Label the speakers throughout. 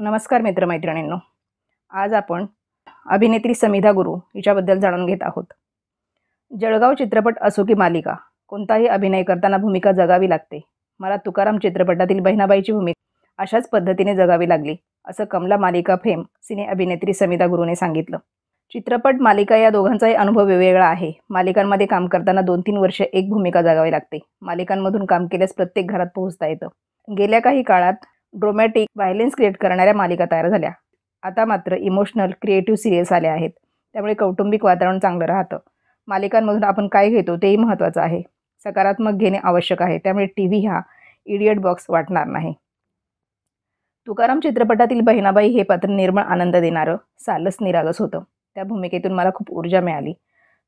Speaker 1: नमस्कार मित्रमैत्रिणींनो आज आपण अभिनेत्री समिधा गुरु हिच्याबद्दल जाणून घेत आहोत जळगाव चित्रपट असो की मालिका कोणताही अभिनय करताना भूमिका जगावी लागते मला तुकाराम चित्रपटातील बहिणाबाईची भूमिका अशाच पद्धतीने जगावी लागली असं कमला मालिका फेम सिने अभिनेत्री समिधा गुरुने सांगितलं चित्रपट मालिका या दोघांचाही अनुभव वेगवेगळा आहे मालिकांमध्ये काम करताना दोन तीन वर्ष एक भूमिका जगावी लागते मालिकांमधून काम केल्यास प्रत्येक घरात पोहोचता येतं गेल्या काही काळात ड्रोमॅटिक व्हायलेन्स क्रिएट करणाऱ्या मालिका तयार झाल्या आता मात्र इमोशनल क्रिएटिव्ह सिरियल्स आल्या आहेत त्यामुळे कौटुंबिक वातावरण चांगलं राहतं मालिकांमधून आपण काय घेतो तेही महत्त्वाचं आहे सकारात्मक घेणे आवश्यक आहे त्यामुळे टी व्ही हा इडियट बॉक्स वाटणार नाही तुकाराम चित्रपटातील बहिणाबाई हे पात्र निर्मळ आनंद देणारं सालस निरागस होतं त्या भूमिकेतून मला खूप ऊर्जा मिळाली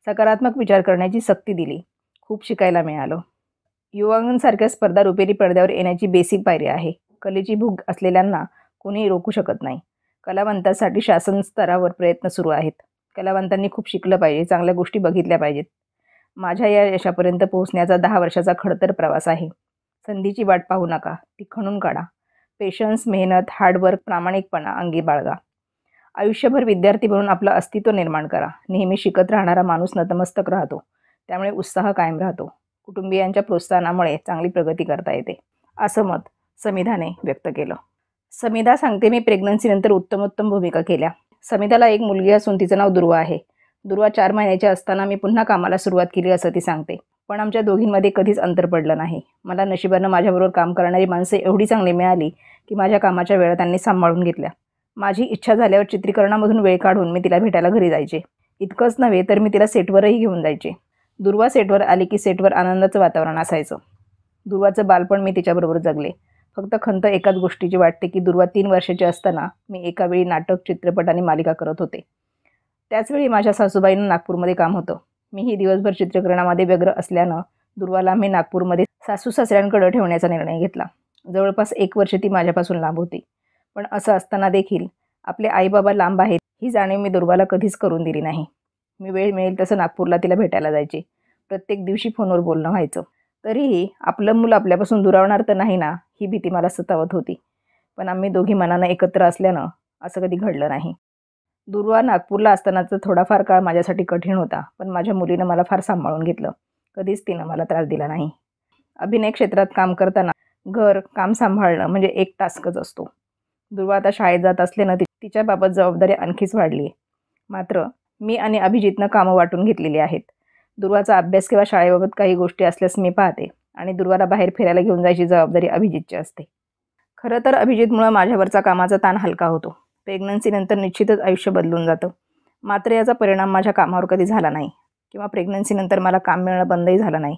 Speaker 1: सकारात्मक विचार करण्याची सक्ती दिली खूप शिकायला मिळालं युवांसारख्या स्पर्धा रुपेरी पडद्यावर येण्याची बेसिक पायरी आहे कलेची भूक असलेल्यांना कोणीही रोखू शकत नाही कलावंतांसाठी शासन स्तरावर प्रयत्न सुरू आहेत कलावंतांनी खूप शिकलं पाहिजे चांगल्या गोष्टी बघितल्या पाहिजेत माझ्या या यशापर्यंत पोहोचण्याचा दहा वर्षाचा खडतर प्रवास आहे संधीची वाट पाहू नका ती खणून काढा पेशन्स मेहनत हार्डवर्क प्रामाणिकपणा अंगी बाळगा आयुष्यभर विद्यार्थी म्हणून आपलं अस्तित्व निर्माण करा नेहमी शिकत राहणारा माणूस नतमस्तक राहतो त्यामुळे उत्साह कायम राहतो कुटुंबियांच्या प्रोत्साहनामुळे चांगली प्रगती करता येते असं मत समिधाने व्यक्त केलं समिधा सांगते मी प्रेग्नन्सीनंतर उत्तमोत्तम भूमिका केल्या समिधाला एक मुलगी असून तिचं नाव दुर्वा आहे दुर्वा चार महिन्याच्या असताना मी पुन्हा कामाला सुरुवात केली असं ती सांगते पण आमच्या दोघींमध्ये कधीच अंतर पडलं नाही मला नशिबानं माझ्याबरोबर काम करणारी माणसे एवढी चांगली मिळाली की माझ्या कामाच्या वेळा त्यांनी सांभाळून घेतल्या माझी इच्छा झाल्यावर चित्रीकरणामधून वेळ काढून मी तिला भेटायला घरी जायचे इतकंच नव्हे तर मी तिला सेटवरही घेऊन जायचे दुर्वा सेटवर आली की सेटवर आनंदाचं वातावरण असायचं दुर्वाचं बालपण मी तिच्याबरोबर जगले फक्त खंत एकाच गोष्टीची वाटते की दुर्वा तीन वर्षाची असताना मी एकावेळी नाटक चित्रपट आणि मालिका करत होते त्याचवेळी माझ्या सासूबाईंना नागपूरमध्ये काम होतं मीही दिवसभर चित्रकरणामध्ये व्यग्र असल्यानं दुर्वाला मी नागपूरमध्ये सासू सासऱ्यांकडं ठेवण्याचा निर्णय घेतला जवळपास एक वर्ष ती माझ्यापासून लांब होती पण असं असताना देखील आपले आईबाबा लांब आहेत ही जाणीव मी दुर्वाला कधीच करून दिली नाही मी वेळ मिळेल तसं नागपूरला तिला भेटायला जायचे प्रत्येक दिवशी फोनवर बोलणं व्हायचं तरीही आपलं मुलं आपल्यापासून दुरावणार तर नाही ना ही भीती मला सतावत होती पण आम्ही दोघी मनानं एकत्र असल्यानं असं कधी घडलं नाही दुर्वा नागपूरला असतानाचा थोडाफार काळ माझ्यासाठी कठीण होता पण माझ्या मुलीनं मला फार सांभाळून घेतलं कधीच तिनं मला त्रास दिला नाही अभिनय क्षेत्रात काम करताना घर काम सांभाळणं म्हणजे एक टास्कच असतो दुर्वा आता शाळेत जात असल्यानं ति तिच्याबाबत जबाबदारी आणखीच वाढली मात्र मी आणि अभिजितनं कामं वाटून घेतलेली आहेत दुर्वाचा अभ्यास किंवा शाळेबाबत काही गोष्टी असल्यास मी पाहते आणि दुर्वाला बाहेर फिरायला घेऊन जायची जबाबदारी अभिजितची असते खरं तर अभिजितमुळं माझ्यावरचा कामाचा ताण हलका होतो प्रेग्नन्सीनंतर निश्चितच आयुष्य बदलून जातं मात्र याचा परिणाम माझ्या कामावर कधी झाला नाही किंवा प्रेग्नन्सीनंतर मला काम मिळणं बंदही झालं नाही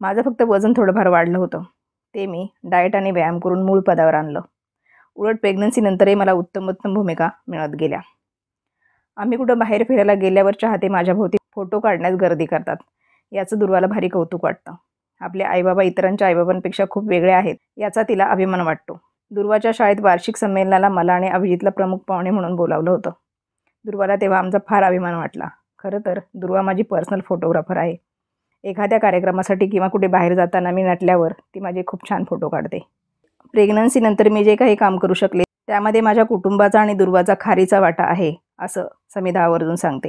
Speaker 1: माझं फक्त वजन थोडंफार वाढलं होतं ते मी डाएट आणि व्यायाम करून मूळ पदावर आणलं उलट प्रेग्नन्सीनंतरही मला उत्तमोत्तम भूमिका मिळत गेल्या आम्ही कुठं बाहेर फिरायला गेल्यावर चाहते माझ्याभोवती फोटो काढण्यास गर्दी करतात याचं दुर्वाला भारी कौतुक वाटतं आपले आईबाबा इतरांच्या आईबाबांपेक्षा खूप वेगळे आहेत याचा तिला अभिमान वाटतो दुर्वाच्या शाळेत वार्षिक संमेलनाला मला आणि अभिजितला प्रमुख पाहुणे म्हणून बोलावलं होतं दुर्वाला तेव्हा आमचा फार अभिमान वाटला खरं तर दुर्वा माझी पर्सनल फोटोग्राफर आहे एखाद्या कार्यक्रमासाठी किंवा कुठे बाहेर जाताना मी नटल्यावर ती माझे खूप छान फोटो काढते प्रेग्नन्सीनंतर मी जे काही काम करू शकले त्यामध्ये माझ्या कुटुंबाचा आणि दुर्वाचा खारीचा वाटा आहे असं समिधा आवर्जून सांगते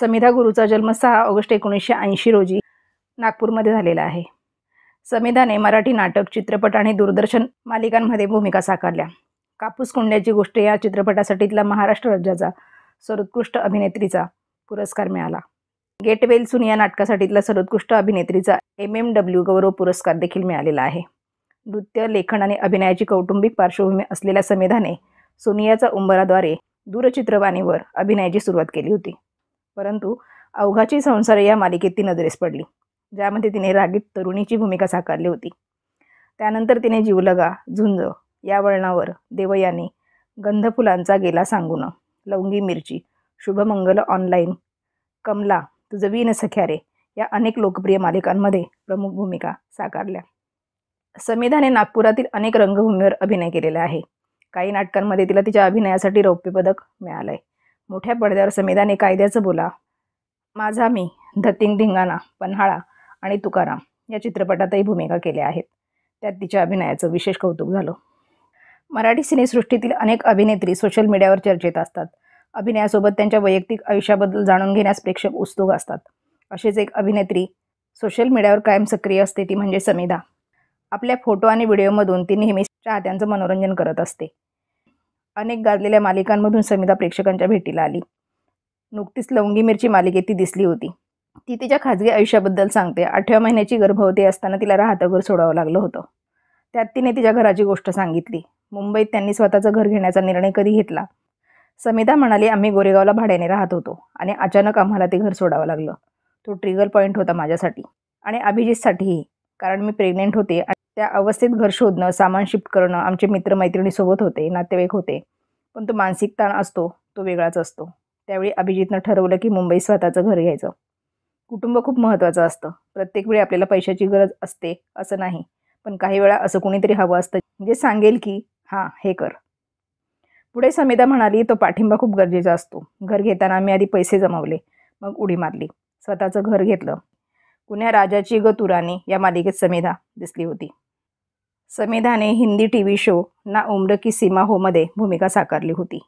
Speaker 1: समिधा गुरुचा जन्म सहा ऑगस्ट एकोणीसशे ऐंशी रोजी नागपूरमध्ये झालेला आहे समेधाने मराठी नाटक चित्रपट आणि दूरदर्शन मालिकांमध्ये भूमिका साकारल्या कापूस कुंड्याची गोष्ट या चित्रपटासाठी तिला महाराष्ट्र राज्याचा सर्वोत्कृष्ट अभिनेत्रीचा पुरस्कार मिळाला गेटवेल सुन या नाटकासाठी तिला सर्वोत्कृष्ट अभिनेत्रीचा एम एम डब्ल्यू गौरव पुरस्कार देखील मिळालेला आहे नृत्य लेखन आणि अभिनयाची कौटुंबिक पार्श्वभूमी असलेल्या समेधाने सोनियाचा उंबराद्वारे दूरचित्रवाणीवर अभिनयाची सुरुवात केली होती परंतु अवघाची संसार या मालिकेत ती नजरेस पडली ज्यामध्ये तिने रागीत तरुणीची भूमिका साकारली होती त्यानंतर तिने जीवलगा झुंज या वळणावर देवयानी गंधफुलांचा गेला सांगून लवंगी मिरची शुभमंगल ऑनलाईन कमला तुझं वीन सख्यारे या अनेक लोकप्रिय मालिकांमध्ये प्रमुख भूमिका साकारल्या समीधाने नागपुरातील अनेक रंगभूमीवर अभिनय केलेला आहे काही नाटकांमध्ये तिला तिच्या अभिनयासाठी रौप्य पदक मिळालं आहे मोठ्या पडद्यावर समीधाने कायद्याचं बोला माझा मी धतिंग धिंगाणा पन्हाळा आणि तुकाराम या चित्रपटातही भूमिका केल्या आहेत त्यात तिच्या अभिनयाचं विशेष कौतुक झालं मराठी सिनेसृष्टीतील अनेक अभिनेत्री सोशल मीडियावर चर्चेत असतात अभिनयासोबत त्यांच्या वैयक्तिक आयुष्याबद्दल जाणून घेण्यास प्रेक्षक उत्सुक असतात अशीच एक अभिनेत्री सोशल मीडियावर कायम सक्रिय असते ती म्हणजे समीदा आपल्या फोटो आणि व्हिडिओमधून ती नेहमी चाहत्यांचं मनोरंजन करत असते अनेक गाजलेल्या मालिकांमधून समीदा प्रेक्षकांच्या भेटीला आली नुकतीच लवंगी मिरची मालिकेत ती दिसली होती ती तिच्या खाजगी आयुष्याबद्दल सांगते आठव्या महिन्याची गर्भवती असताना तिला राहतं घर सोडावं लागलं होतं त्यात तिने तिच्या घराची गोष्ट सांगितली मुंबईत त्यांनी स्वतःचं घर घेण्याचा निर्णय कधी घेतला समिता म्हणाली आम्ही गोरेगावला भाड्याने राहत होतो आणि अचानक आम्हाला ते घर सोडावं लागलं तो ट्रिगर पॉईंट होता माझ्यासाठी आणि अभिजितसाठीही कारण मी प्रेग्नेंट होते आणि त्या अवस्थेत घर शोधणं सामान शिफ्ट करणं आमचे मित्रमैत्रिणीसोबत होते नातेवाईक होते पण तो मानसिक ताण असतो तो वेगळाच असतो त्यावेळी अभिजितनं ठरवलं की मुंबई स्वतःचं घर घ्यायचं कुटुंब खूप महत्त्वाचं असतं प्रत्येक वेळी आपल्याला पैशाची गरज असते असं नाही पण काही वेळा असं कोणीतरी हवं असतं जे सांगेल की हां हे कर पुढे समेदा म्हणाली तो पाठिंबा खूप गरजेचा असतो घर घेताना आम्ही आधी पैसे जमावले मग उडी मारली स्वतःचं घर घेतलं कुण्या राजाची ग या मालिकेत समेधा दिसली होती समेधाने हिंदी टी शो ना उम्र की सीमा हो मध्ये भूमिका साकारली होती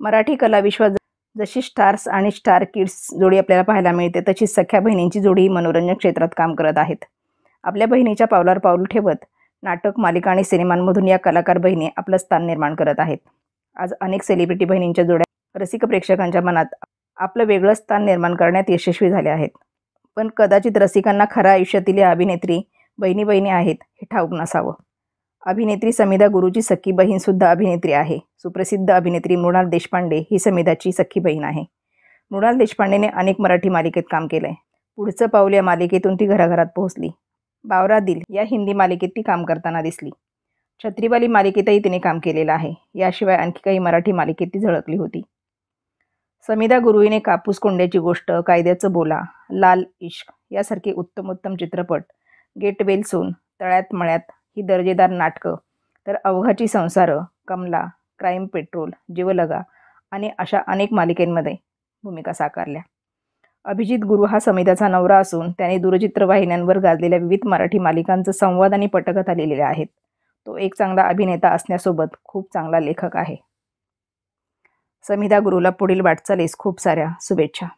Speaker 1: मराठी कला विश्वास जशी स्टार्स आणि स्टार किड्स जोडी आपल्याला पाहायला मिळते तशी सख्या बहिणींची जोडी मनोरंजन क्षेत्रात काम करत आहेत आपल्या बहिणीच्या पावलावर पाऊल ठेवत नाटक मालिका आणि सिनेमांमधून या कलाकार बहिणी आपलं स्थान निर्माण करत आहेत आज अनेक सेलिब्रिटी बहिणींच्या जोड्या रसिक प्रेक्षकांच्या मनात आपलं वेगळं स्थान निर्माण करण्यात यशस्वी झाले आहेत पण कदाचित रसिकांना खऱ्या आयुष्यातील या अभिनेत्री बहिणी बहिणी आहेत हे ठाऊक नसावं अभिनेत्री समीदा गुरुची सख्खी सुद्धा अभिनेत्री आहे सुप्रसिद्ध अभिनेत्री मृणाल देशपांडे ही समीदाची सखी बहीण आहे मृणाल देशपांडेने अनेक मराठी मालिकेत काम केलंय पुढचं पाऊल या मालिकेतून ती घराघरात पोहोचली बावरा दिल या हिंदी मालिकेत ती काम करताना दिसली छत्रीवाली मालिकेतही तिने काम केलेलं आहे याशिवाय आणखी काही मराठी मालिकेत ती झळकली होती समीदा गुरुईने कापूस कोंड्याची गोष्ट कायद्याचं बोला लाल इश्क यासारखे उत्तमोत्तम चित्रपट गेट वेल सून तळ्यात मळ्यात ही दर्जेदार नाटकं तर अवघाची संसार कमला क्राईम पेट्रोल जीवलगा आणि अशा अनेक मालिकेंमध्ये भूमिका साकारल्या अभिजित गुरु हा समिताचा नवरा असून त्याने दूरचित्रवाहिन्यांवर गाजलेल्या विविध मराठी मालिकांचं संवाद आणि पटकथा लिहिलेल्या आहेत तो एक चांगला अभिनेता असण्यासोबत खूप चांगला लेखक आहे समिता गुरुला पुढील वाटचालीस खूप साऱ्या शुभेच्छा